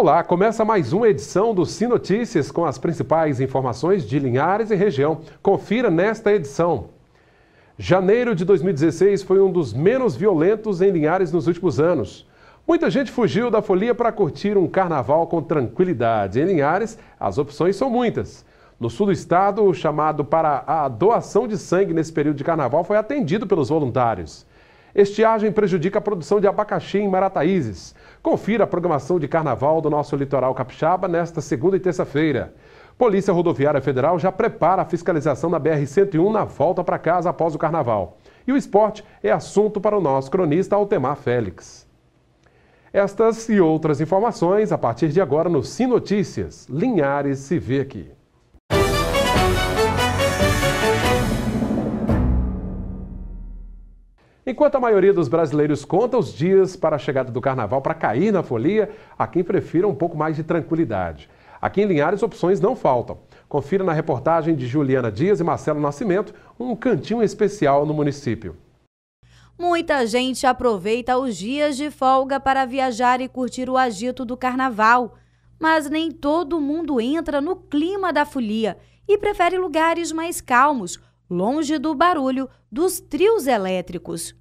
Olá, começa mais uma edição do Sinotícias com as principais informações de Linhares e região. Confira nesta edição. Janeiro de 2016 foi um dos menos violentos em Linhares nos últimos anos. Muita gente fugiu da folia para curtir um carnaval com tranquilidade. Em Linhares, as opções são muitas. No sul do estado, o chamado para a doação de sangue nesse período de carnaval foi atendido pelos voluntários. Estiagem prejudica a produção de abacaxi em Marataízes. Confira a programação de carnaval do nosso litoral capixaba nesta segunda e terça-feira. Polícia Rodoviária Federal já prepara a fiscalização na BR-101 na volta para casa após o carnaval. E o esporte é assunto para o nosso cronista Altemar Félix. Estas e outras informações a partir de agora no Sim Notícias. Linhares se vê aqui. Enquanto a maioria dos brasileiros conta os dias para a chegada do carnaval para cair na folia, há quem prefira um pouco mais de tranquilidade. Aqui em Linhares, opções não faltam. Confira na reportagem de Juliana Dias e Marcelo Nascimento um cantinho especial no município. Muita gente aproveita os dias de folga para viajar e curtir o agito do carnaval. Mas nem todo mundo entra no clima da folia e prefere lugares mais calmos, longe do barulho dos trios elétricos.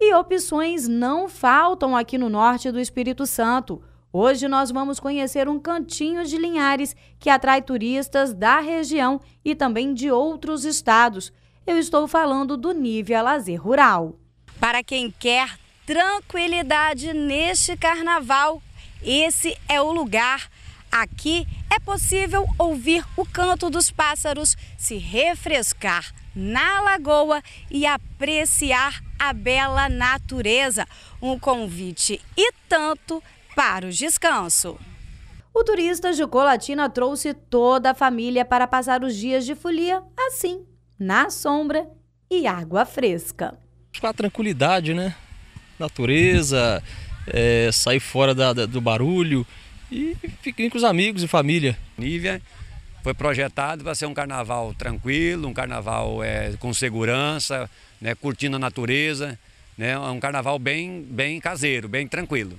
E opções não faltam aqui no norte do Espírito Santo. Hoje nós vamos conhecer um cantinho de Linhares que atrai turistas da região e também de outros estados. Eu estou falando do Nível Lazer Rural. Para quem quer tranquilidade neste carnaval, esse é o lugar. Aqui é possível ouvir o canto dos pássaros, se refrescar, na lagoa e apreciar a bela natureza. Um convite e tanto para o descanso. O turista Jucolatina trouxe toda a família para passar os dias de folia assim, na sombra e água fresca. Com a tranquilidade, né? Natureza, é, sair fora da, da, do barulho e ficar com os amigos e família. Nívia foi projetado para ser um carnaval tranquilo, um carnaval é, com segurança, né, curtindo a natureza, né, um carnaval bem, bem caseiro, bem tranquilo.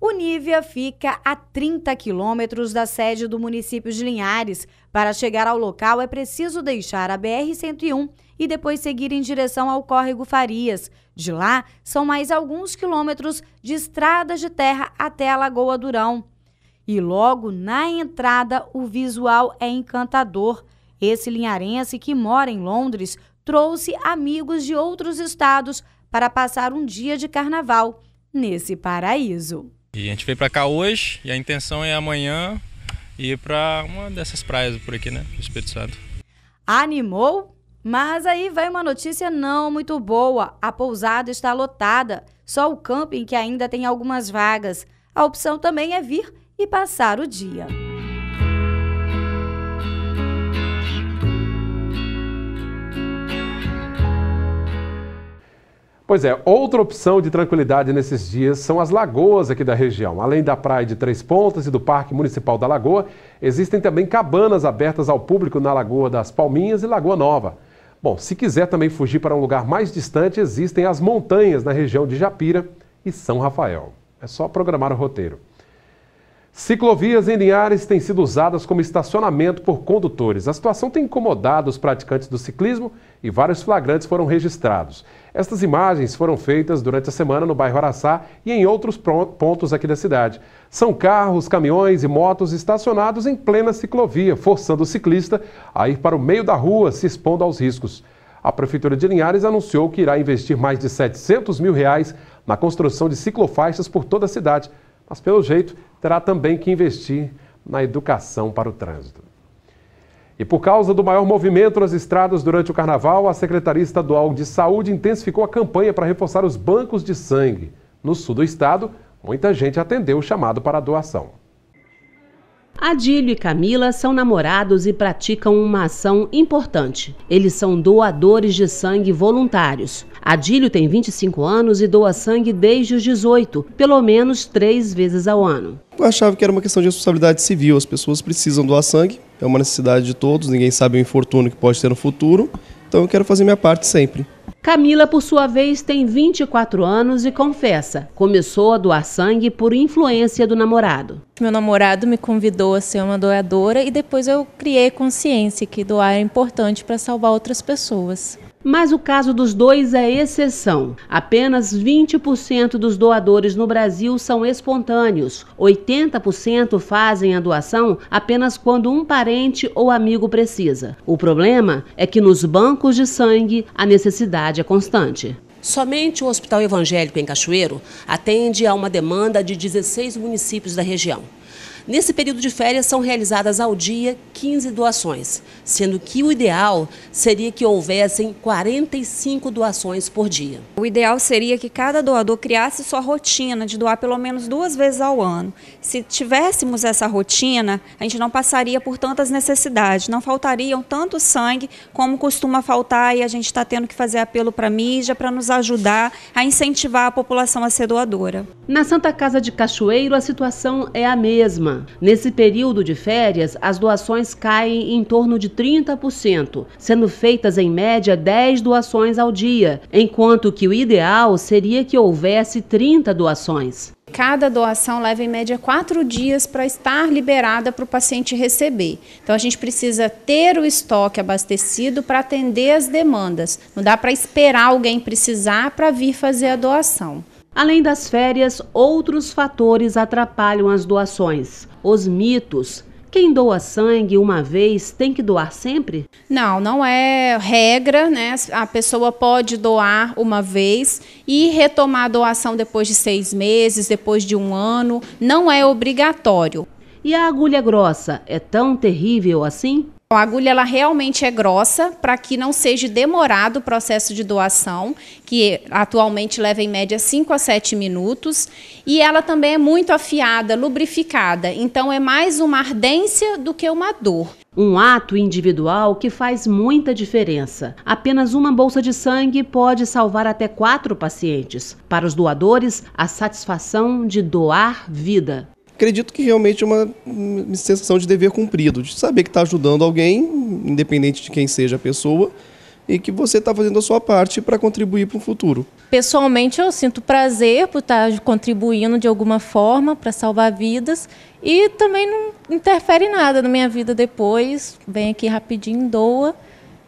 O Nívia fica a 30 quilômetros da sede do município de Linhares. Para chegar ao local é preciso deixar a BR-101 e depois seguir em direção ao córrego Farias. De lá, são mais alguns quilômetros de estradas de terra até a Lagoa Durão. E logo na entrada, o visual é encantador. Esse linharense que mora em Londres trouxe amigos de outros estados para passar um dia de carnaval nesse paraíso. E a gente veio para cá hoje e a intenção é amanhã ir para uma dessas praias por aqui, né? Do Espírito Santo. Animou? Mas aí vai uma notícia não muito boa. A pousada está lotada. Só o camping que ainda tem algumas vagas. A opção também é vir e passar o dia. Pois é, outra opção de tranquilidade nesses dias são as lagoas aqui da região. Além da Praia de Três Pontas e do Parque Municipal da Lagoa, existem também cabanas abertas ao público na Lagoa das Palminhas e Lagoa Nova. Bom, se quiser também fugir para um lugar mais distante, existem as montanhas na região de Japira e São Rafael. É só programar o roteiro. Ciclovias em Linhares têm sido usadas como estacionamento por condutores. A situação tem incomodado os praticantes do ciclismo e vários flagrantes foram registrados. Estas imagens foram feitas durante a semana no bairro Araçá e em outros pontos aqui da cidade. São carros, caminhões e motos estacionados em plena ciclovia, forçando o ciclista a ir para o meio da rua, se expondo aos riscos. A Prefeitura de Linhares anunciou que irá investir mais de 700 mil reais na construção de ciclofaixas por toda a cidade. Mas, pelo jeito, terá também que investir na educação para o trânsito. E por causa do maior movimento nas estradas durante o carnaval, a Secretaria Estadual de Saúde intensificou a campanha para reforçar os bancos de sangue. No sul do estado, muita gente atendeu o chamado para a doação. Adílio e Camila são namorados e praticam uma ação importante. Eles são doadores de sangue voluntários. Adílio tem 25 anos e doa sangue desde os 18, pelo menos três vezes ao ano. Eu achava que era uma questão de responsabilidade civil. As pessoas precisam doar sangue, é uma necessidade de todos, ninguém sabe o infortúnio que pode ter no futuro. Então eu quero fazer minha parte sempre. Camila, por sua vez, tem 24 anos e confessa, começou a doar sangue por influência do namorado. Meu namorado me convidou a ser uma doadora e depois eu criei consciência que doar é importante para salvar outras pessoas. Mas o caso dos dois é exceção. Apenas 20% dos doadores no Brasil são espontâneos. 80% fazem a doação apenas quando um parente ou amigo precisa. O problema é que nos bancos de sangue a necessidade é constante. Somente o Hospital Evangélico em Cachoeiro atende a uma demanda de 16 municípios da região. Nesse período de férias são realizadas ao dia 15 doações, sendo que o ideal seria que houvessem 45 doações por dia. O ideal seria que cada doador criasse sua rotina de doar pelo menos duas vezes ao ano. Se tivéssemos essa rotina, a gente não passaria por tantas necessidades, não faltariam tanto sangue como costuma faltar e a gente está tendo que fazer apelo para a mídia para nos ajudar a incentivar a população a ser doadora. Na Santa Casa de Cachoeiro, a situação é a mesma. Nesse período de férias, as doações caem em torno de 30%, sendo feitas em média 10 doações ao dia, enquanto que o ideal seria que houvesse 30 doações. Cada doação leva em média quatro dias para estar liberada para o paciente receber. Então a gente precisa ter o estoque abastecido para atender as demandas. Não dá para esperar alguém precisar para vir fazer a doação. Além das férias, outros fatores atrapalham as doações. Os mitos, quem doa sangue uma vez tem que doar sempre? Não, não é regra, né? A pessoa pode doar uma vez e retomar a doação depois de seis meses, depois de um ano. Não é obrigatório. E a agulha grossa é tão terrível assim? A agulha ela realmente é grossa para que não seja demorado o processo de doação, que atualmente leva em média 5 a 7 minutos, e ela também é muito afiada, lubrificada, então é mais uma ardência do que uma dor. Um ato individual que faz muita diferença. Apenas uma bolsa de sangue pode salvar até quatro pacientes. Para os doadores, a satisfação de doar vida acredito que realmente é uma, sensação de dever cumprido, de saber que está ajudando alguém, independente de quem seja a pessoa, e que você está fazendo a sua parte para contribuir para o futuro. Pessoalmente, eu sinto prazer por estar tá contribuindo de alguma forma para salvar vidas e também não interfere nada na minha vida depois. Vem aqui rapidinho, doa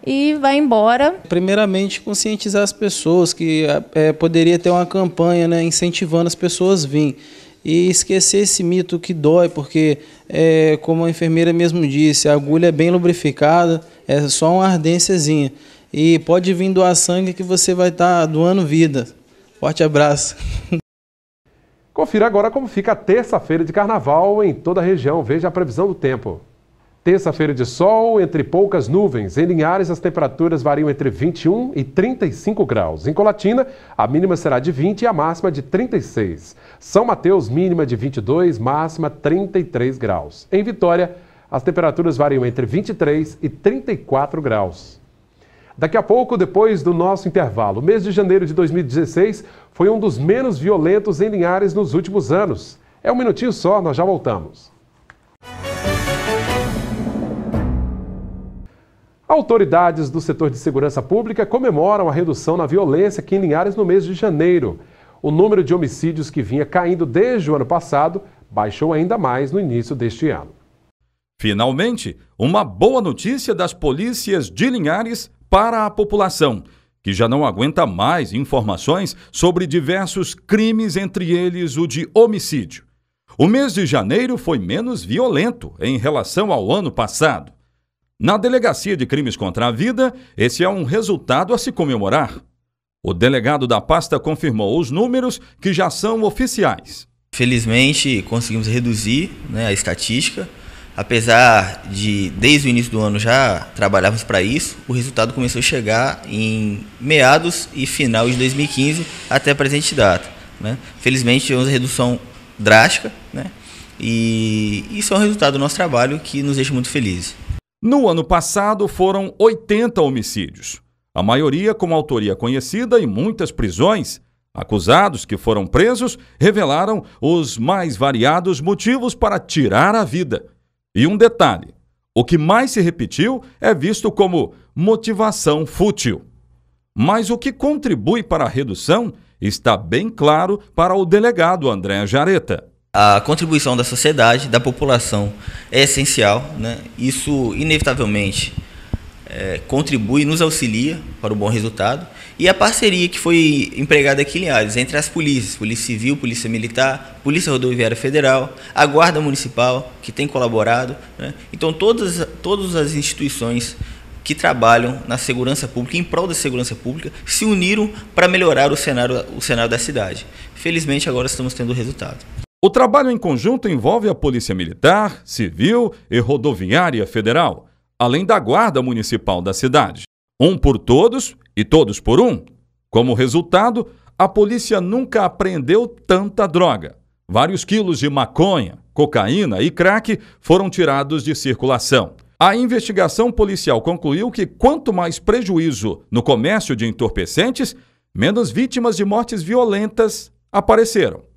e vai embora. Primeiramente, conscientizar as pessoas que é, é poderia ter uma campanha né, incentivando as pessoas a virem e esquecer esse mito que dói, porque, é, como a enfermeira mesmo disse, a agulha é bem lubrificada, é só uma ardênciazinha. E pode vir doar sangue que você vai estar tá doando vida. Forte abraço. Confira agora como fica a terça-feira de carnaval em toda a região. Veja a previsão do tempo. Terça-feira de sol, entre poucas nuvens. Em Linhares, as temperaturas variam entre 21 e 35 graus. Em Colatina, a mínima será de 20 e a máxima de 36. São Mateus, mínima de 22, máxima 33 graus. Em Vitória, as temperaturas variam entre 23 e 34 graus. Daqui a pouco, depois do nosso intervalo, o mês de janeiro de 2016 foi um dos menos violentos em Linhares nos últimos anos. É um minutinho só, nós já voltamos. Autoridades do setor de segurança pública comemoram a redução na violência aqui em Linhares no mês de janeiro. O número de homicídios que vinha caindo desde o ano passado baixou ainda mais no início deste ano. Finalmente, uma boa notícia das polícias de Linhares para a população, que já não aguenta mais informações sobre diversos crimes, entre eles o de homicídio. O mês de janeiro foi menos violento em relação ao ano passado. Na Delegacia de Crimes contra a Vida, esse é um resultado a se comemorar. O delegado da pasta confirmou os números que já são oficiais. Felizmente, conseguimos reduzir né, a estatística. Apesar de, desde o início do ano, já trabalharmos para isso, o resultado começou a chegar em meados e final de 2015 até a presente data. Né? Felizmente, tivemos uma redução drástica né? e isso é um resultado do nosso trabalho que nos deixa muito felizes. No ano passado foram 80 homicídios, a maioria com autoria conhecida e muitas prisões. Acusados que foram presos revelaram os mais variados motivos para tirar a vida. E um detalhe: o que mais se repetiu é visto como motivação fútil. Mas o que contribui para a redução está bem claro para o delegado André Jareta a contribuição da sociedade, da população é essencial. Né? Isso, inevitavelmente, é, contribui, nos auxilia para o bom resultado. E a parceria que foi empregada aqui em Linhares, entre as polícias, Polícia Civil, Polícia Militar, Polícia Rodoviária Federal, a Guarda Municipal, que tem colaborado. Né? Então, todas, todas as instituições que trabalham na segurança pública, em prol da segurança pública, se uniram para melhorar o cenário, o cenário da cidade. Felizmente, agora estamos tendo resultado. O trabalho em conjunto envolve a Polícia Militar, Civil e Rodoviária Federal, além da Guarda Municipal da cidade. Um por todos e todos por um. Como resultado, a polícia nunca apreendeu tanta droga. Vários quilos de maconha, cocaína e crack foram tirados de circulação. A investigação policial concluiu que quanto mais prejuízo no comércio de entorpecentes, menos vítimas de mortes violentas apareceram.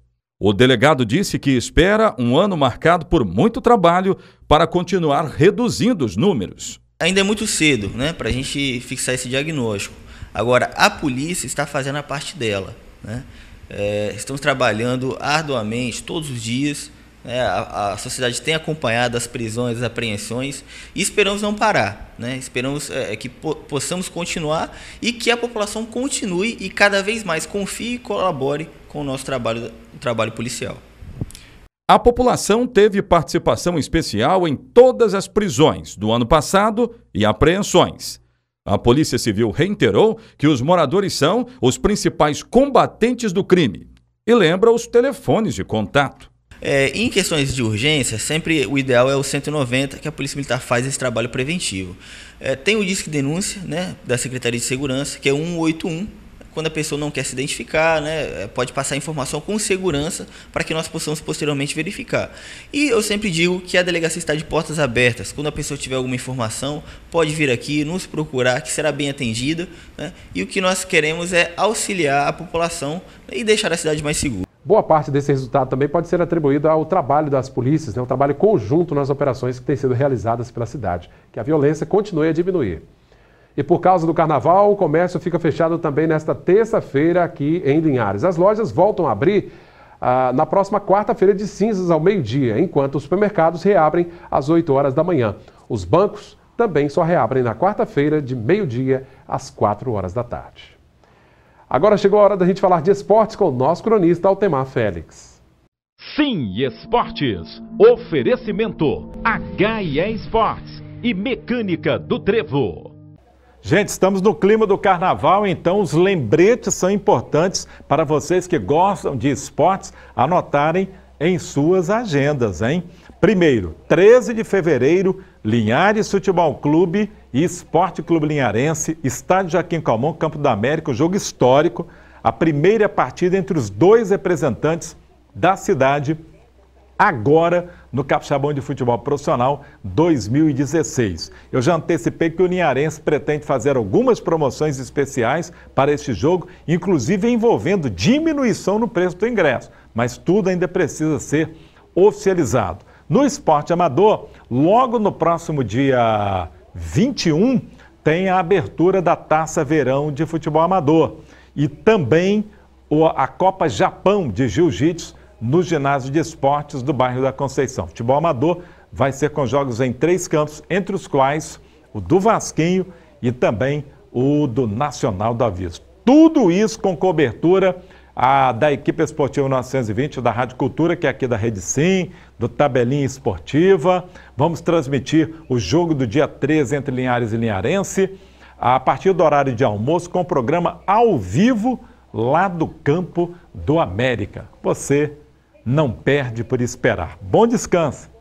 O delegado disse que espera um ano marcado por muito trabalho para continuar reduzindo os números. Ainda é muito cedo né, para a gente fixar esse diagnóstico. Agora, a polícia está fazendo a parte dela. Né? É, estamos trabalhando arduamente todos os dias né? A, a, sociedade tem acompanhado as prisões, as apreensões e esperamos não parar. Né? Esperamos é, é, que po possamos continuar e que a população continue e cada vez mais confie e colabore com o nosso trabalho, o trabalho policial. A população teve participação especial em todas as prisões do ano passado e apreensões. A Polícia Civil reiterou que os moradores são os principais combatentes do crime e lembra os telefones de contato. É, em questões de urgência, sempre o ideal é o 190, que a Polícia Militar faz esse trabalho preventivo. É, tem o disco Denúncia, né, da Secretaria de Segurança, que é 181, quando a pessoa não quer se identificar, né, é, pode passar informação com segurança para que nós possamos posteriormente verificar. E eu sempre digo que a delegacia está de portas abertas. Quando a pessoa tiver alguma informação, pode vir aqui, nos procurar, que será bem atendida. Né? E o que nós queremos é auxiliar a população e deixar a cidade mais segura. Boa parte desse resultado também pode ser atribuído ao trabalho das polícias, né, um trabalho conjunto nas operações que têm sido realizadas pela cidade, que a violência continue a diminuir. E por causa do carnaval, o comércio fica fechado também nesta terça-feira aqui em Linhares. As lojas voltam a abrir ah, na próxima quarta-feira de cinzas ao meio-dia, enquanto os supermercados reabrem às 8 horas da manhã. Os bancos também só reabrem na quarta-feira de meio-dia às 4 horas da tarde. Agora chegou a hora da gente falar de esportes com o nosso cronista Altemar Félix. Sim, esportes. Oferecimento HIE Esportes e Mecânica do Trevo. Gente, estamos no clima do carnaval, então os lembretes são importantes para vocês que gostam de esportes anotarem em suas agendas, hein? Primeiro, 13 de fevereiro, Linhares Futebol Clube e Esporte Clube Linharense, estádio Joaquim Calmon, Campo da América, um jogo histórico, a primeira partida entre os dois representantes da cidade agora no Capixabão de Futebol Profissional 2016. Eu já antecipei que o Niarense pretende fazer algumas promoções especiais para este jogo, inclusive envolvendo diminuição no preço do ingresso, mas tudo ainda precisa ser oficializado. No esporte amador, logo no próximo dia 21 tem a abertura da Taça Verão de Futebol Amador e também a Copa Japão de Jiu-Jitsu no ginásio de esportes do bairro da Conceição. Futebol amador vai ser com jogos em três campos, entre os quais o do Vasquinho e também o do Nacional do Aviso. Tudo isso com cobertura a, da equipe esportiva 920 da Rádio Cultura, que é aqui da Rede Sim, do Tabelinha Esportiva. Vamos transmitir o jogo do dia 13 entre Linhares e Linharense, a partir do horário de almoço, com o programa ao vivo lá do campo do América. Você não perde por esperar. Bom descanso!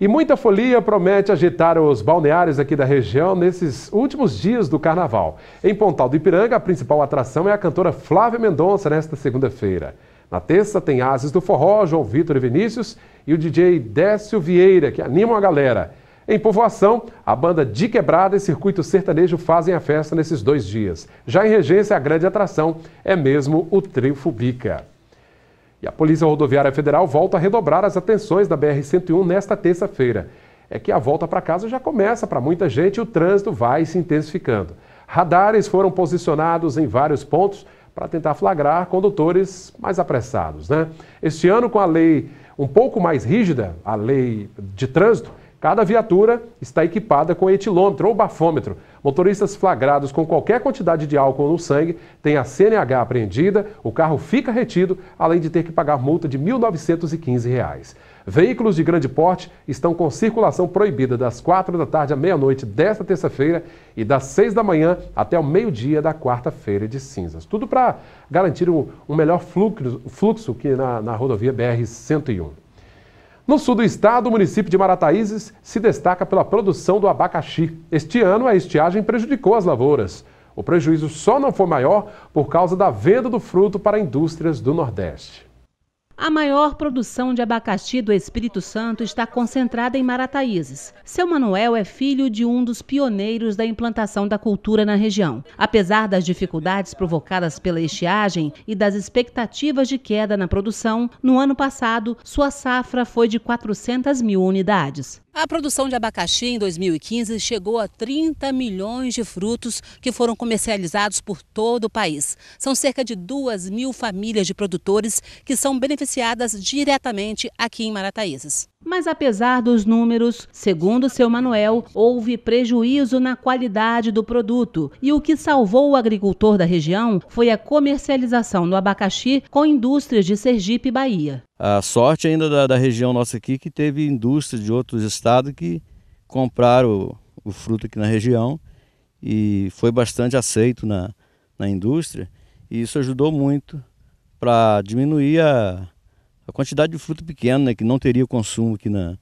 E muita folia promete agitar os balneários aqui da região nesses últimos dias do carnaval. Em Pontal do Ipiranga, a principal atração é a cantora Flávia Mendonça nesta segunda-feira. Na terça tem Ases do Forró, João Vitor e Vinícius e o DJ Décio Vieira, que animam a galera. Em Povoação, a banda De Quebrada e Circuito Sertanejo fazem a festa nesses dois dias. Já em Regência, a grande atração é mesmo o Trio Fubica. E a Polícia Rodoviária Federal volta a redobrar as atenções da BR-101 nesta terça-feira. É que a volta para casa já começa para muita gente e o trânsito vai se intensificando. Radares foram posicionados em vários pontos para tentar flagrar condutores mais apressados. Né? Este ano, com a lei um pouco mais rígida, a lei de trânsito, Cada viatura está equipada com etilômetro ou bafômetro. Motoristas flagrados com qualquer quantidade de álcool no sangue têm a CNH apreendida, o carro fica retido, além de ter que pagar multa de R$ 1.915. Veículos de grande porte estão com circulação proibida das 4 da tarde à meia-noite desta terça-feira e das 6 da manhã até o meio-dia da quarta-feira de cinzas. Tudo para garantir um, melhor fluxo, fluxo que na, na rodovia BR-101. No sul do estado, o município de Marataízes se destaca pela produção do abacaxi. Este ano, a estiagem prejudicou as lavouras. O prejuízo só não foi maior por causa da venda do fruto para indústrias do Nordeste. A maior produção de abacaxi do Espírito Santo está concentrada em Marataízes. Seu Manuel é filho de um dos pioneiros da implantação da cultura na região. Apesar das dificuldades provocadas pela estiagem e das expectativas de queda na produção, no ano passado sua safra foi de 400 mil unidades. A produção de abacaxi em 2015 chegou a 30 milhões de frutos que foram comercializados por todo o país. São cerca de 2 mil famílias de produtores que são beneficiadas diretamente aqui em Marataízes. Mas apesar dos números, segundo seu Manuel, houve prejuízo na qualidade do produto e o que salvou o agricultor da região foi a comercialização do abacaxi com indústrias de Sergipe e Bahia. A sorte ainda da, da região nossa aqui que teve indústrias de outros estados que compraram o, o fruto aqui na região e foi bastante aceito na, na indústria e isso ajudou muito para diminuir a, a quantidade de fruta pequena né, que não teria consumo aqui na,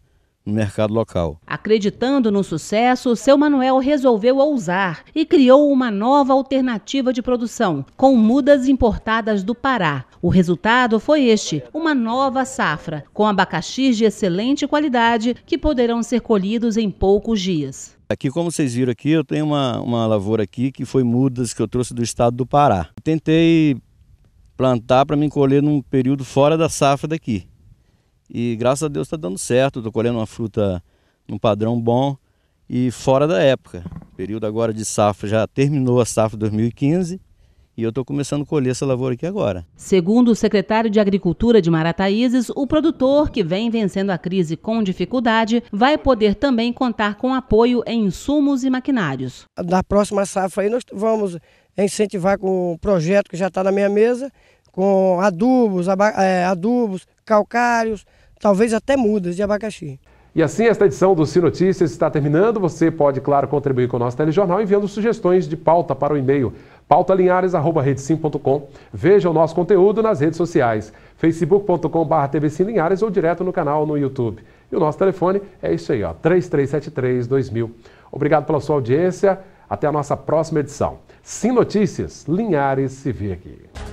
no mercado local. Acreditando no sucesso, seu Manuel resolveu ousar e criou uma nova alternativa de produção, com mudas importadas do Pará. O resultado foi este: uma nova safra, com abacaxis de excelente qualidade que poderão ser colhidos em poucos dias. Aqui, como vocês viram aqui, eu tenho uma, uma lavoura aqui que foi mudas que eu trouxe do estado do Pará. Tentei plantar para me colher num período fora da safra daqui. E graças a Deus está dando certo, estou colhendo uma fruta num padrão bom e fora da época. O período agora de safra já terminou a safra 2015 e eu estou começando a colher essa lavoura aqui agora. Segundo o secretário de Agricultura de Marataízes, o produtor que vem vencendo a crise com dificuldade vai poder também contar com apoio em insumos e maquinários. Na próxima safra aí nós vamos incentivar com um projeto que já está na minha mesa, com adubos, é, adubos, calcários, talvez até mudas de abacaxi. E assim esta edição do Si Notícias está terminando. Você pode, claro, contribuir com o nosso telejornal enviando sugestões de pauta para o e-mail pautalinhares.rede5.com. Veja o nosso conteúdo nas redes sociais, facebook.com.br tvcinlinhares ou direto no canal no YouTube. E o nosso telefone é isso aí, ó, 3373-2000. Obrigado pela sua audiência, até a nossa próxima edição. Sim Notícias, Linhares se vê aqui.